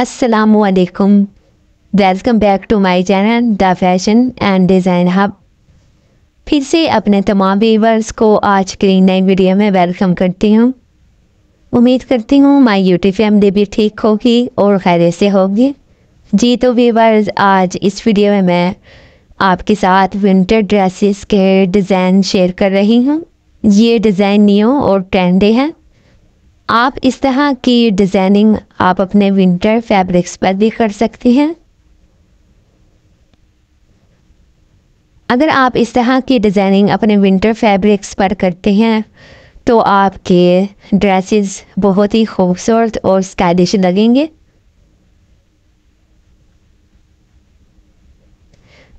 असलकुम welcome back to my channel the fashion and design hub फिर से अपने तमाम व्यूवर्स को आज की नई वीडियो में वेलकम करती हूँ उम्मीद करती हूँ माय यूट्यूब फैमिली भी ठीक होगी और खैर से होगी जी तो व्यूवर्स आज इस वीडियो में मैं आपके साथ विंटर ड्रेसेस के डिज़ाइन शेयर कर रही हूँ ये डिज़ाइन न्यू और ट्रेंडी हैं आप इस तरह की डिज़ाइनिंग आप अपने विंटर फैब्रिक्स पर भी कर सकते हैं अगर आप इस तरह की डिज़ाइनिंग अपने विंटर फैब्रिक्स पर करते हैं तो आपके ड्रेसेस बहुत ही खूबसूरत और स्टाइलिश लगेंगे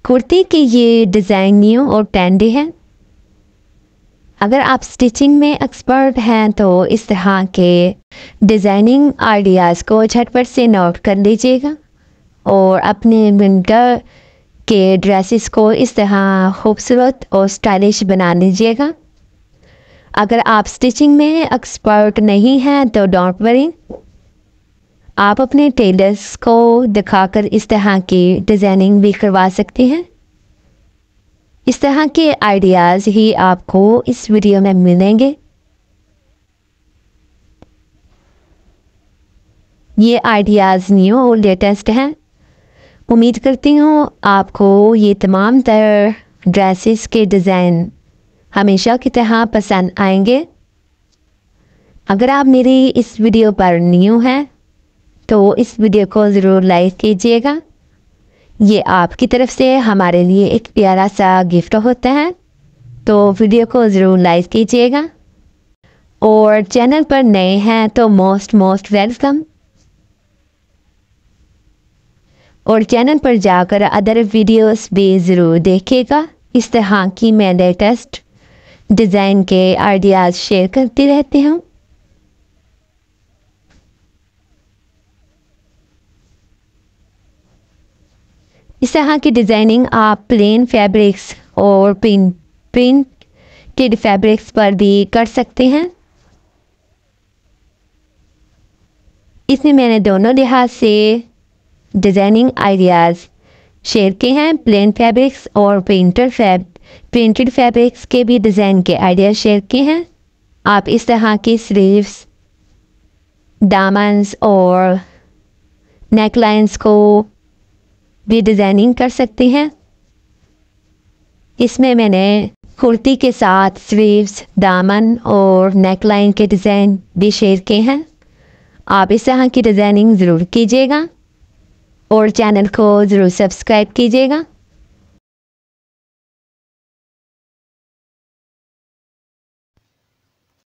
कुर्ती की ये डिज़ाइन न्यू और ट्रेंडी है अगर आप स्टिचिंग में एक्सपर्ट हैं तो इस तरह के डिज़ाइनिंग आइडियाज़ को झटपट से नोट कर लीजिएगा और अपने विंटर के ड्रेसेस को इस तरह खूबसूरत और स्टाइलिश बना लीजिएगा अगर आप स्टिचिंग में एक्सपर्ट नहीं हैं तो डोंट वरी आप अपने टेलर्स को दिखाकर इस तरह की डिज़ाइनिंग भी करवा सकते हैं इस तरह के आइडियाज़ ही आपको इस वीडियो में मिलेंगे ये आइडियाज़ न्यू और लेटेस्ट हैं उम्मीद करती हूँ आपको ये तमाम तर ड्रेसेस के डिज़ाइन हमेशा की तरह पसंद आएंगे अगर आप मेरी इस वीडियो पर न्यू हैं तो इस वीडियो को ज़रूर लाइक कीजिएगा ये आपकी तरफ से हमारे लिए एक प्यारा सा गिफ्ट होता है तो वीडियो को ज़रूर लाइक कीजिएगा और चैनल पर नए हैं तो मोस्ट मोस्ट वेलकम और चैनल पर जाकर अदर वीडियोस भी ज़रूर देखिएगा इस तरह की मैं लेटेस्ट डिज़ाइन के आइडियाज़ शेयर करती रहती हूँ इस तरह की डिज़ाइनिंग आप प्लेन फैब्रिक्स और प्रिंट प्रिंटेड फैब्रिक्स पर भी कर सकते हैं इसमें मैंने दोनों लिहाज से डिज़ाइनिंग आइडियाज़ शेयर किए हैं प्लेन फैब्रिक्स और प्रिंटर फैब प्रिंटेड फैब्रिक्स के भी डिज़ाइन के आइडिया शेयर किए हैं आप इस तरह की स्लीव्स दामन्स और नेकलाइंस को भी डिज़ाइनिंग कर सकते हैं इसमें मैंने कुर्ती के साथ स्लीव्स दामन और नेकलाइन के डिज़ाइन भी शेयर किए हैं आप इस तरह की डिज़ाइनिंग ज़रूर कीजिएगा और चैनल को ज़रूर सब्सक्राइब कीजिएगा